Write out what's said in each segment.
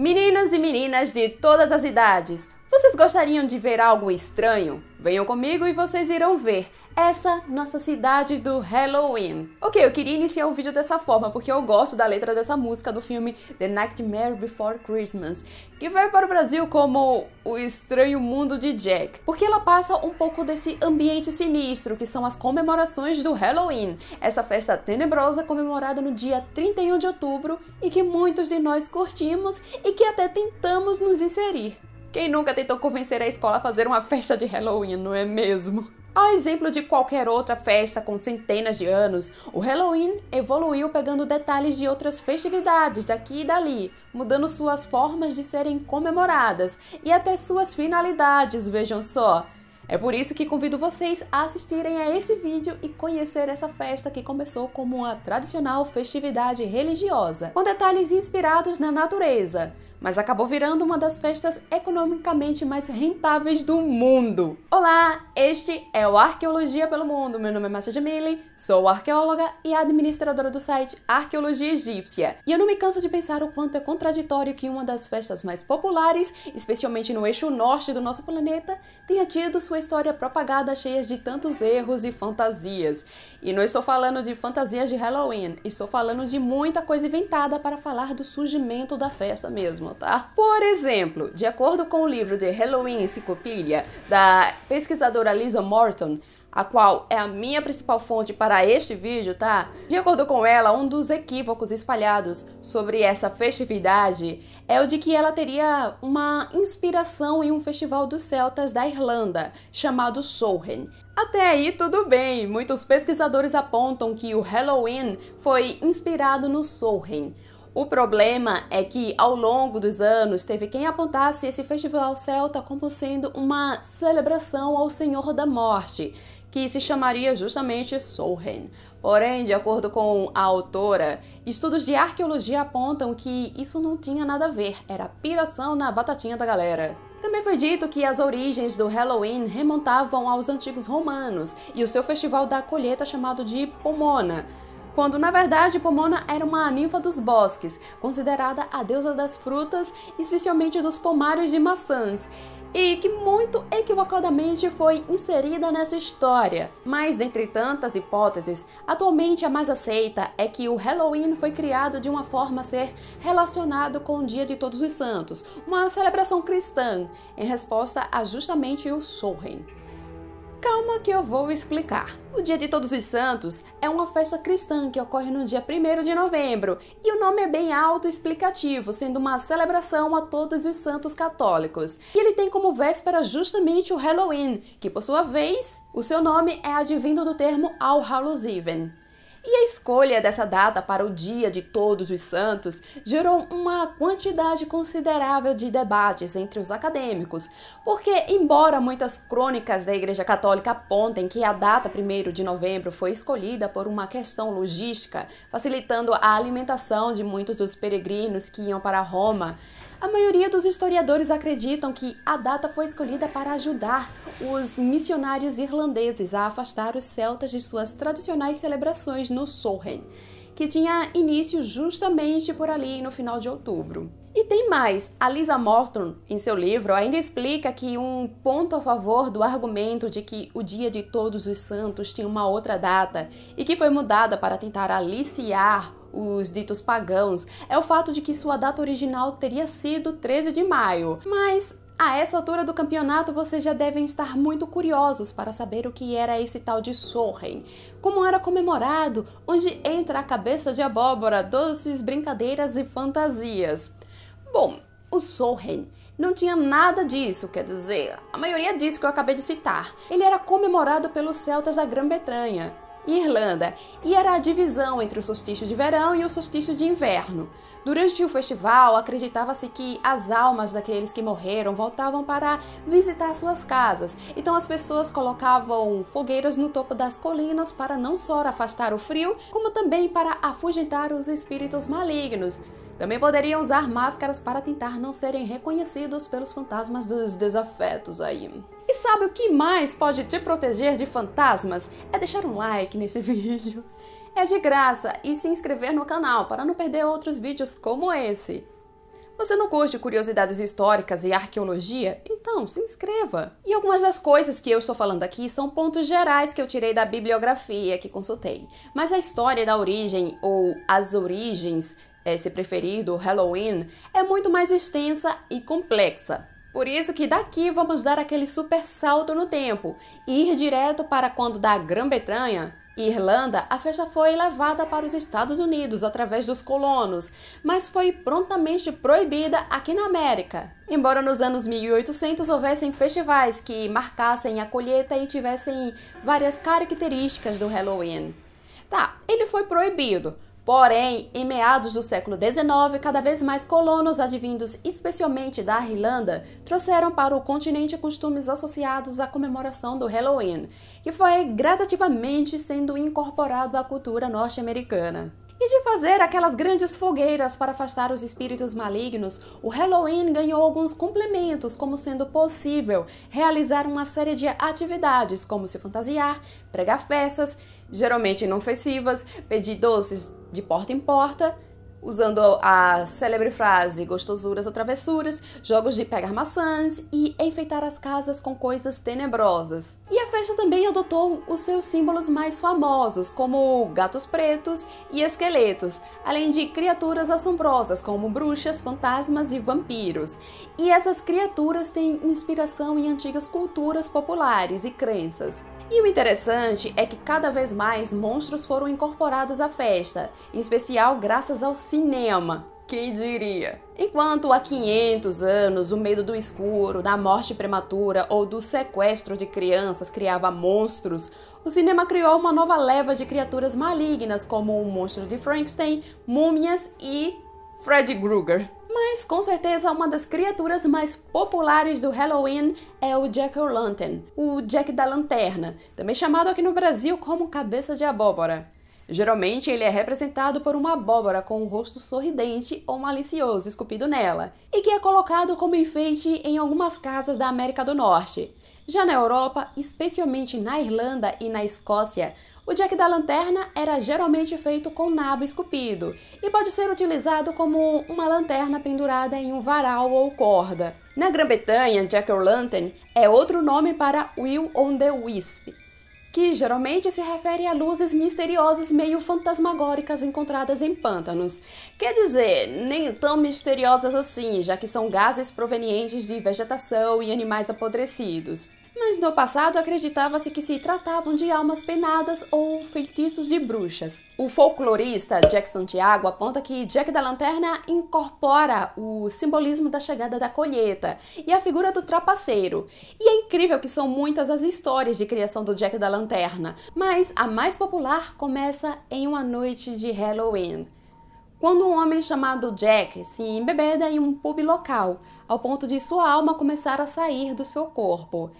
Meninos e meninas de todas as idades, vocês gostariam de ver algo estranho? Venham comigo e vocês irão ver essa nossa cidade do Halloween. Ok, eu queria iniciar o vídeo dessa forma porque eu gosto da letra dessa música do filme The Nightmare Before Christmas, que vai para o Brasil como O Estranho Mundo de Jack, porque ela passa um pouco desse ambiente sinistro que são as comemorações do Halloween, essa festa tenebrosa comemorada no dia 31 de outubro e que muitos de nós curtimos e que até tentamos nos inserir. Quem nunca tentou convencer a escola a fazer uma festa de Halloween, não é mesmo? Ao exemplo de qualquer outra festa com centenas de anos, o Halloween evoluiu pegando detalhes de outras festividades daqui e dali, mudando suas formas de serem comemoradas e até suas finalidades, vejam só. É por isso que convido vocês a assistirem a esse vídeo e conhecer essa festa que começou como uma tradicional festividade religiosa, com detalhes inspirados na natureza mas acabou virando uma das festas economicamente mais rentáveis do mundo. Olá, este é o Arqueologia pelo Mundo. Meu nome é Márcia Jamili, sou arqueóloga e administradora do site Arqueologia Egípcia. E eu não me canso de pensar o quanto é contraditório que uma das festas mais populares, especialmente no eixo norte do nosso planeta, tenha tido sua história propagada cheia de tantos erros e fantasias. E não estou falando de fantasias de Halloween, estou falando de muita coisa inventada para falar do surgimento da festa mesmo notar. Tá? Por exemplo, de acordo com o livro de Halloween Enciclopédia, da pesquisadora Lisa Morton, a qual é a minha principal fonte para este vídeo, tá? De acordo com ela, um dos equívocos espalhados sobre essa festividade é o de que ela teria uma inspiração em um festival dos celtas da Irlanda, chamado Sohen. Até aí tudo bem, muitos pesquisadores apontam que o Halloween foi inspirado no Sohen, o problema é que, ao longo dos anos, teve quem apontasse esse festival celta como sendo uma celebração ao Senhor da Morte, que se chamaria justamente Sohen. Porém, de acordo com a autora, estudos de arqueologia apontam que isso não tinha nada a ver, era piração na batatinha da galera. Também foi dito que as origens do Halloween remontavam aos antigos romanos e o seu festival da colheita chamado de Pomona quando na verdade Pomona era uma ninfa dos bosques, considerada a deusa das frutas, especialmente dos pomares de maçãs e que muito equivocadamente foi inserida nessa história. Mas, dentre tantas hipóteses, atualmente a mais aceita é que o Halloween foi criado de uma forma a ser relacionado com o Dia de Todos os Santos, uma celebração cristã, em resposta a justamente o Sorren. Calma que eu vou explicar. O Dia de Todos os Santos é uma festa cristã que ocorre no dia 1 de novembro e o nome é bem autoexplicativo, sendo uma celebração a todos os santos católicos. E ele tem como véspera justamente o Halloween, que por sua vez, o seu nome é advindo do termo All Hallows Even. E a escolha dessa data para o Dia de Todos os Santos gerou uma quantidade considerável de debates entre os acadêmicos, porque, embora muitas crônicas da Igreja Católica apontem que a data 1 de novembro foi escolhida por uma questão logística, facilitando a alimentação de muitos dos peregrinos que iam para Roma, a maioria dos historiadores acreditam que a data foi escolhida para ajudar os missionários irlandeses a afastar os celtas de suas tradicionais celebrações no Solheim, que tinha início justamente por ali no final de outubro. E tem mais, a Lisa Morton, em seu livro, ainda explica que um ponto a favor do argumento de que o Dia de Todos os Santos tinha uma outra data e que foi mudada para tentar aliciar os ditos pagãos é o fato de que sua data original teria sido 13 de maio, mas a essa altura do campeonato, vocês já devem estar muito curiosos para saber o que era esse tal de Sorren, como era comemorado, onde entra a cabeça de abóbora, doces, brincadeiras e fantasias. Bom, o Sorren não tinha nada disso, quer dizer, a maioria disso que eu acabei de citar. Ele era comemorado pelos celtas da Grã-Bretanha, Irlanda, e era a divisão entre o solstício de verão e o solstício de inverno. Durante o festival, acreditava-se que as almas daqueles que morreram voltavam para visitar suas casas. Então as pessoas colocavam fogueiras no topo das colinas para não só afastar o frio, como também para afugentar os espíritos malignos. Também poderiam usar máscaras para tentar não serem reconhecidos pelos fantasmas dos desafetos aí. E sabe o que mais pode te proteger de fantasmas? É deixar um like nesse vídeo. É de graça e se inscrever no canal para não perder outros vídeos como esse. Você não curte curiosidades históricas e arqueologia? Então, se inscreva! E algumas das coisas que eu estou falando aqui são pontos gerais que eu tirei da bibliografia que consultei. Mas a história da origem, ou as origens, eh, se preferir, do Halloween, é muito mais extensa e complexa. Por isso que daqui vamos dar aquele super salto no tempo e ir direto para quando da Grã-Bretanha Irlanda, a festa foi levada para os Estados Unidos através dos colonos, mas foi prontamente proibida aqui na América. Embora nos anos 1800 houvessem festivais que marcassem a colheita e tivessem várias características do Halloween. Tá, ele foi proibido, Porém, em meados do século XIX, cada vez mais colonos advindos especialmente da Irlanda trouxeram para o continente costumes associados à comemoração do Halloween, que foi gradativamente sendo incorporado à cultura norte-americana e de fazer aquelas grandes fogueiras para afastar os espíritos malignos, o Halloween ganhou alguns complementos, como sendo possível realizar uma série de atividades, como se fantasiar, pregar festas, geralmente não festivas, pedir doces de porta em porta usando a célebre frase gostosuras ou travessuras, jogos de pegar maçãs e enfeitar as casas com coisas tenebrosas. E a festa também adotou os seus símbolos mais famosos, como gatos pretos e esqueletos, além de criaturas assombrosas como bruxas, fantasmas e vampiros. E essas criaturas têm inspiração em antigas culturas populares e crenças. E o interessante é que cada vez mais monstros foram incorporados à festa, em especial graças ao cinema. Quem diria? Enquanto há 500 anos o medo do escuro, da morte prematura ou do sequestro de crianças criava monstros, o cinema criou uma nova leva de criaturas malignas como o monstro de Frankenstein, múmias e Freddy Krueger. Mas com certeza uma das criaturas mais populares do Halloween é o Jack Lantern, o Jack da Lanterna, também chamado aqui no Brasil como cabeça de abóbora. Geralmente ele é representado por uma abóbora com um rosto sorridente ou malicioso esculpido nela, e que é colocado como enfeite em algumas casas da América do Norte. Já na Europa, especialmente na Irlanda e na Escócia, o Jack da Lanterna era geralmente feito com nabo esculpido e pode ser utilizado como uma lanterna pendurada em um varal ou corda. Na Grã-Bretanha, Jack o Lantern é outro nome para Will on the Wisp, que geralmente se refere a luzes misteriosas meio fantasmagóricas encontradas em pântanos. Quer dizer, nem tão misteriosas assim, já que são gases provenientes de vegetação e animais apodrecidos mas no passado acreditava-se que se tratavam de almas penadas ou feitiços de bruxas. O folclorista Jack Santiago aponta que Jack da Lanterna incorpora o simbolismo da chegada da colheita e a figura do trapaceiro. E é incrível que são muitas as histórias de criação do Jack da Lanterna, mas a mais popular começa em uma noite de Halloween quando um homem chamado Jack se embebeda em um pub local, ao ponto de sua alma começar a sair do seu corpo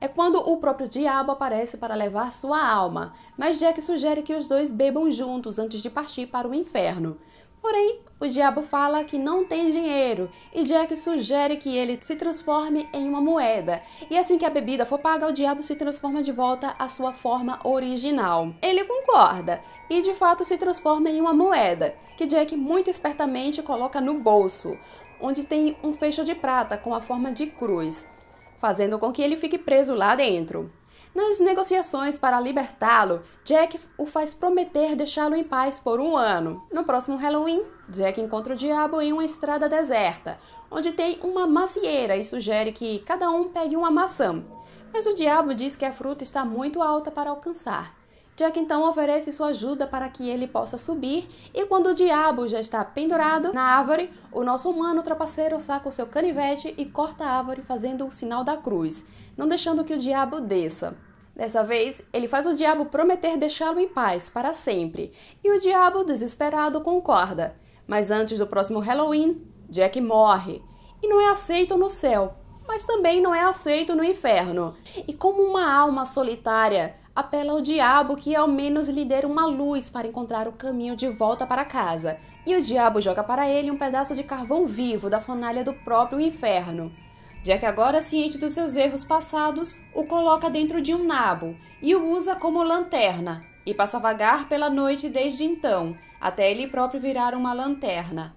é quando o próprio diabo aparece para levar sua alma, mas Jack sugere que os dois bebam juntos antes de partir para o inferno. Porém, o diabo fala que não tem dinheiro e Jack sugere que ele se transforme em uma moeda. E assim que a bebida for paga, o diabo se transforma de volta à sua forma original. Ele concorda e de fato se transforma em uma moeda, que Jack muito espertamente coloca no bolso, onde tem um fecho de prata com a forma de cruz fazendo com que ele fique preso lá dentro. Nas negociações para libertá-lo, Jack o faz prometer deixá-lo em paz por um ano. No próximo Halloween, Jack encontra o diabo em uma estrada deserta, onde tem uma macieira e sugere que cada um pegue uma maçã. Mas o diabo diz que a fruta está muito alta para alcançar Jack então oferece sua ajuda para que ele possa subir, e quando o diabo já está pendurado na árvore, o nosso humano trapaceiro saca o seu canivete e corta a árvore fazendo o sinal da cruz, não deixando que o diabo desça. Dessa vez, ele faz o diabo prometer deixá-lo em paz para sempre, e o diabo, desesperado, concorda. Mas antes do próximo Halloween, Jack morre e não é aceito no céu, mas também não é aceito no inferno. E como uma alma solitária, apela ao diabo que ao menos lhe dê uma luz para encontrar o caminho de volta para casa, e o diabo joga para ele um pedaço de carvão vivo da fornalha do próprio inferno. Jack, agora ciente dos seus erros passados, o coloca dentro de um nabo e o usa como lanterna, e passa a vagar pela noite desde então, até ele próprio virar uma lanterna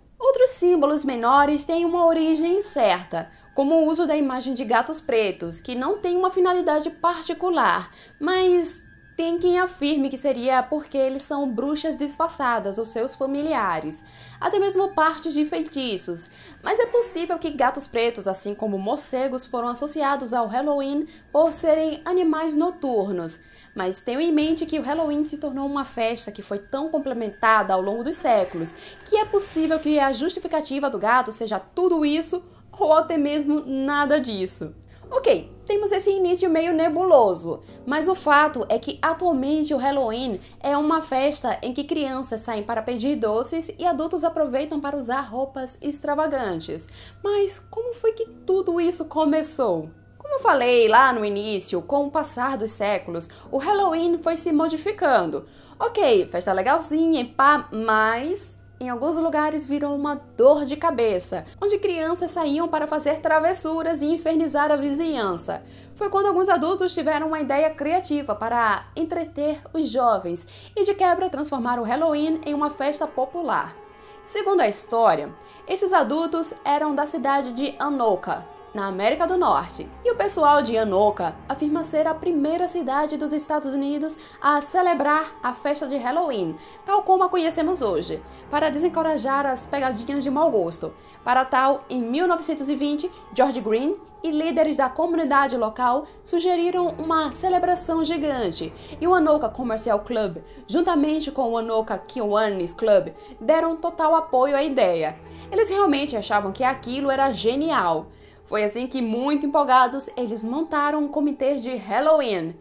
símbolos menores têm uma origem certa, como o uso da imagem de gatos pretos, que não tem uma finalidade particular, mas tem quem afirme que seria porque eles são bruxas disfarçadas ou seus familiares, até mesmo partes de feitiços. Mas é possível que gatos pretos, assim como morcegos, foram associados ao Halloween por serem animais noturnos. Mas tenha em mente que o Halloween se tornou uma festa que foi tão complementada ao longo dos séculos que é possível que a justificativa do gato seja tudo isso ou até mesmo nada disso. Ok, temos esse início meio nebuloso, mas o fato é que atualmente o Halloween é uma festa em que crianças saem para pedir doces e adultos aproveitam para usar roupas extravagantes. Mas como foi que tudo isso começou? Como eu falei lá no início, com o passar dos séculos, o Halloween foi se modificando. Ok, festa legalzinha e pá, mas em alguns lugares virou uma dor de cabeça, onde crianças saíam para fazer travessuras e infernizar a vizinhança. Foi quando alguns adultos tiveram uma ideia criativa para entreter os jovens e de quebra transformar o Halloween em uma festa popular. Segundo a história, esses adultos eram da cidade de Anoka, na América do Norte. E o pessoal de Anoka afirma ser a primeira cidade dos Estados Unidos a celebrar a festa de Halloween, tal como a conhecemos hoje, para desencorajar as pegadinhas de mau gosto. Para tal, em 1920, George Green e líderes da comunidade local sugeriram uma celebração gigante e o Anoka Commercial Club, juntamente com o Anoka Kiwanis Club, deram total apoio à ideia. Eles realmente achavam que aquilo era genial. Foi assim que, muito empolgados, eles montaram um comitê de Halloween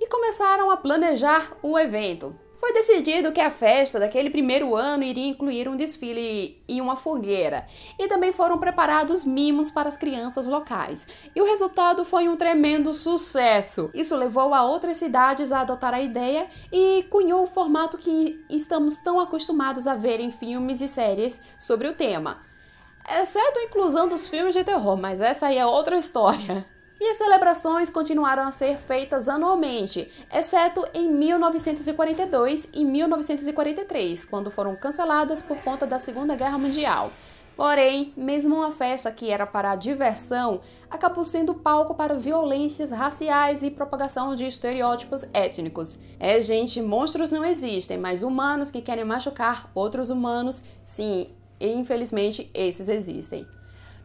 e começaram a planejar o evento. Foi decidido que a festa daquele primeiro ano iria incluir um desfile e uma fogueira, e também foram preparados mimos para as crianças locais. E o resultado foi um tremendo sucesso. Isso levou a outras cidades a adotar a ideia e cunhou o formato que estamos tão acostumados a ver em filmes e séries sobre o tema exceto a inclusão dos filmes de terror, mas essa aí é outra história. E as celebrações continuaram a ser feitas anualmente, exceto em 1942 e 1943, quando foram canceladas por conta da Segunda Guerra Mundial. Porém, mesmo uma festa que era para a diversão, acabou sendo palco para violências raciais e propagação de estereótipos étnicos. É, gente, monstros não existem, mas humanos que querem machucar outros humanos, sim, e infelizmente esses existem.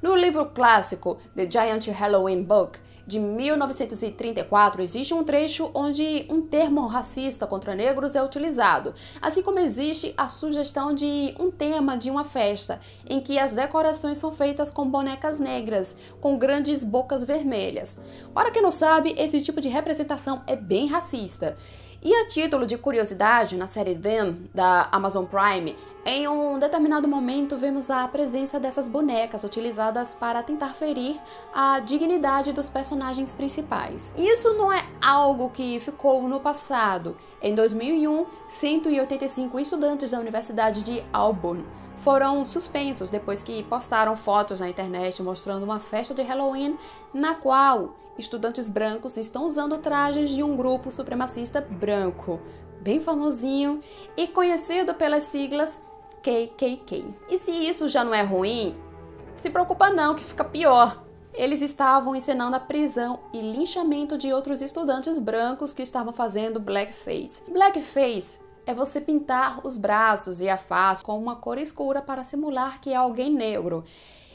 No livro clássico The Giant Halloween Book, de 1934, existe um trecho onde um termo racista contra negros é utilizado, assim como existe a sugestão de um tema de uma festa, em que as decorações são feitas com bonecas negras, com grandes bocas vermelhas. Para quem não sabe, esse tipo de representação é bem racista. E a título de curiosidade, na série Them, da Amazon Prime, em um determinado momento vemos a presença dessas bonecas utilizadas para tentar ferir a dignidade dos personagens principais. Isso não é algo que ficou no passado. Em 2001, 185 estudantes da Universidade de Auburn foram suspensos depois que postaram fotos na internet mostrando uma festa de Halloween na qual estudantes brancos estão usando trajes de um grupo supremacista branco, bem famosinho e conhecido pelas siglas KKK. E se isso já não é ruim, se preocupa não que fica pior. Eles estavam encenando a prisão e linchamento de outros estudantes brancos que estavam fazendo blackface. Blackface é você pintar os braços e a face com uma cor escura para simular que é alguém negro.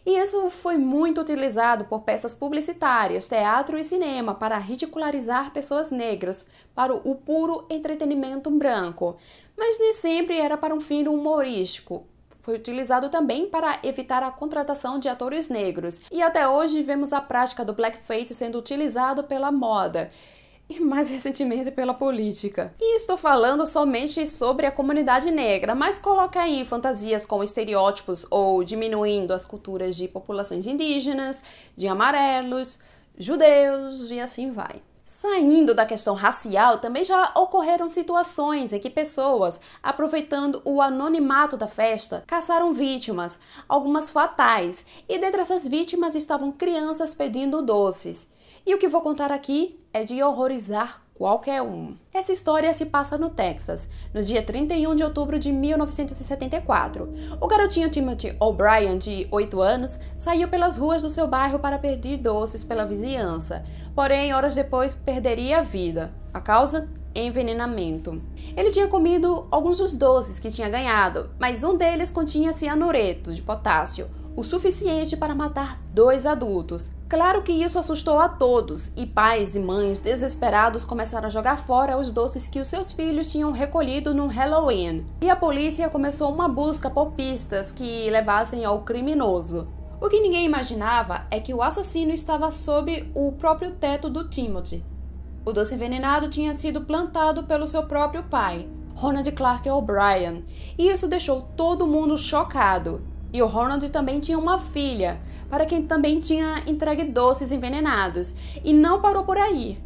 E isso foi muito utilizado por peças publicitárias, teatro e cinema para ridicularizar pessoas negras para o puro entretenimento branco. Mas nem sempre era para um fim humorístico, foi utilizado também para evitar a contratação de atores negros. E até hoje vemos a prática do blackface sendo utilizado pela moda. e mais recentemente pela política. E estou falando somente sobre a comunidade negra, mas coloca aí fantasias com estereótipos ou diminuindo as culturas de populações indígenas, de amarelos, judeus e assim vai. Saindo da questão racial, também já ocorreram situações em que pessoas, aproveitando o anonimato da festa, caçaram vítimas, algumas fatais, e dentre essas vítimas estavam crianças pedindo doces. E o que vou contar aqui é de horrorizar qualquer um. Essa história se passa no Texas, no dia 31 de outubro de 1974. O garotinho Timothy O'Brien, de 8 anos, saiu pelas ruas do seu bairro para pedir doces pela vizinhança, porém, horas depois, perderia a vida. A causa? Envenenamento. Ele tinha comido alguns dos doces que tinha ganhado, mas um deles continha cianureto de potássio o suficiente para matar dois adultos. Claro que isso assustou a todos, e pais e mães desesperados começaram a jogar fora os doces que os seus filhos tinham recolhido no Halloween. E a polícia começou uma busca por pistas que levassem ao criminoso. O que ninguém imaginava é que o assassino estava sob o próprio teto do Timothy. O doce envenenado tinha sido plantado pelo seu próprio pai, Ronald Clark O'Brien, e isso deixou todo mundo chocado. E o Ronald também tinha uma filha, para quem também tinha entregue doces envenenados. E não parou por aí.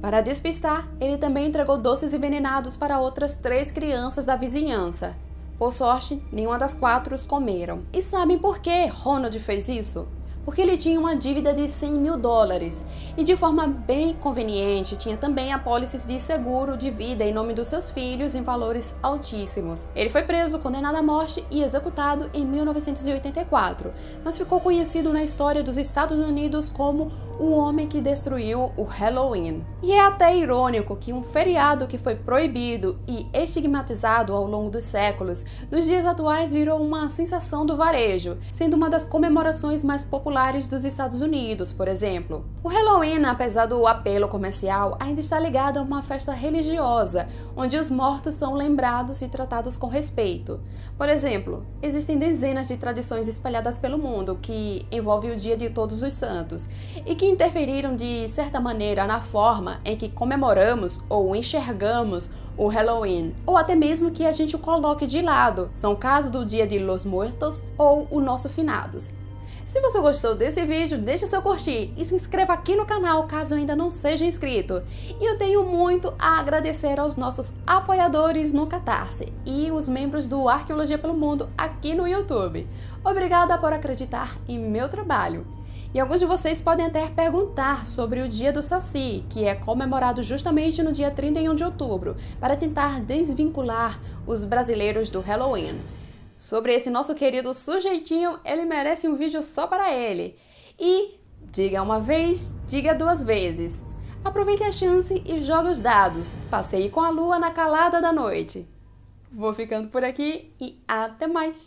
Para despistar, ele também entregou doces envenenados para outras três crianças da vizinhança. Por sorte, nenhuma das quatro os comeram. E sabem por que Ronald fez isso? porque ele tinha uma dívida de 100 mil dólares e, de forma bem conveniente, tinha também apólices de seguro de vida em nome dos seus filhos em valores altíssimos. Ele foi preso, condenado à morte e executado em 1984, mas ficou conhecido na história dos Estados Unidos como o homem que destruiu o Halloween. E é até irônico que um feriado que foi proibido e estigmatizado ao longo dos séculos, nos dias atuais virou uma sensação do varejo, sendo uma das comemorações mais populares populares dos Estados Unidos, por exemplo. O Halloween, apesar do apelo comercial, ainda está ligado a uma festa religiosa, onde os mortos são lembrados e tratados com respeito. Por exemplo, existem dezenas de tradições espalhadas pelo mundo que envolvem o Dia de Todos os Santos e que interferiram de certa maneira na forma em que comemoramos ou enxergamos o Halloween, ou até mesmo que a gente o coloque de lado. São o caso do Dia de los Muertos ou o nosso finados. Se você gostou desse vídeo, deixe seu curtir e se inscreva aqui no canal caso ainda não seja inscrito. E eu tenho muito a agradecer aos nossos apoiadores no Catarse e os membros do Arqueologia pelo Mundo aqui no YouTube. Obrigada por acreditar em meu trabalho. E alguns de vocês podem até perguntar sobre o Dia do Saci, que é comemorado justamente no dia 31 de outubro, para tentar desvincular os brasileiros do Halloween. Sobre esse nosso querido sujeitinho, ele merece um vídeo só para ele. E diga uma vez, diga duas vezes. Aproveite a chance e jogue os dados. Passeie com a lua na calada da noite. Vou ficando por aqui e até mais!